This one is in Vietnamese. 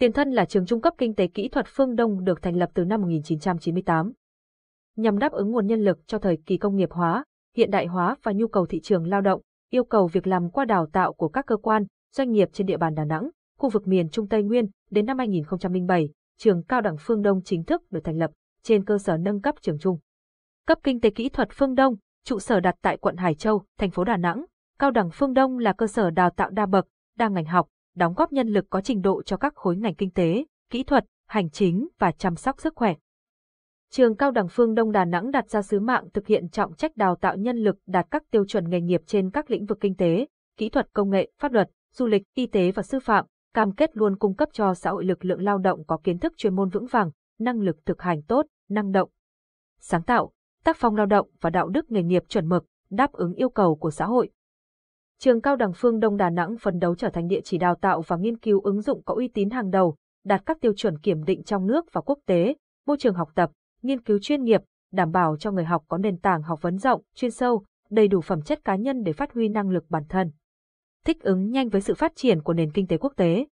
Tiền thân là trường trung cấp kinh tế kỹ thuật Phương Đông được thành lập từ năm 1998. Nhằm đáp ứng nguồn nhân lực cho thời kỳ công nghiệp hóa, hiện đại hóa và nhu cầu thị trường lao động, yêu cầu việc làm qua đào tạo của các cơ quan, doanh nghiệp trên địa bàn Đà Nẵng, khu vực miền Trung Tây Nguyên, đến năm 2007, trường cao đẳng Phương Đông chính thức được thành lập, trên cơ sở nâng cấp trường trung. Cấp kinh tế kỹ thuật Phương Đông, trụ sở đặt tại quận Hải Châu, thành phố Đà Nẵng, cao đẳng Phương Đông là cơ sở đào tạo đa bậc, đa ngành học, đóng góp nhân lực có trình độ cho các khối ngành kinh tế, kỹ thuật, hành chính và chăm sóc sức khỏe. Trường Cao đẳng Phương Đông Đà Nẵng đặt ra sứ mạng thực hiện trọng trách đào tạo nhân lực đạt các tiêu chuẩn nghề nghiệp trên các lĩnh vực kinh tế, kỹ thuật công nghệ, pháp luật, du lịch, y tế và sư phạm, cam kết luôn cung cấp cho xã hội lực lượng lao động có kiến thức chuyên môn vững vàng, năng lực thực hành tốt, năng động, sáng tạo, tác phong lao động và đạo đức nghề nghiệp chuẩn mực, đáp ứng yêu cầu của xã hội, Trường Cao đẳng Phương Đông Đà Nẵng phấn đấu trở thành địa chỉ đào tạo và nghiên cứu ứng dụng có uy tín hàng đầu, đạt các tiêu chuẩn kiểm định trong nước và quốc tế, môi trường học tập, nghiên cứu chuyên nghiệp, đảm bảo cho người học có nền tảng học vấn rộng, chuyên sâu, đầy đủ phẩm chất cá nhân để phát huy năng lực bản thân. Thích ứng nhanh với sự phát triển của nền kinh tế quốc tế.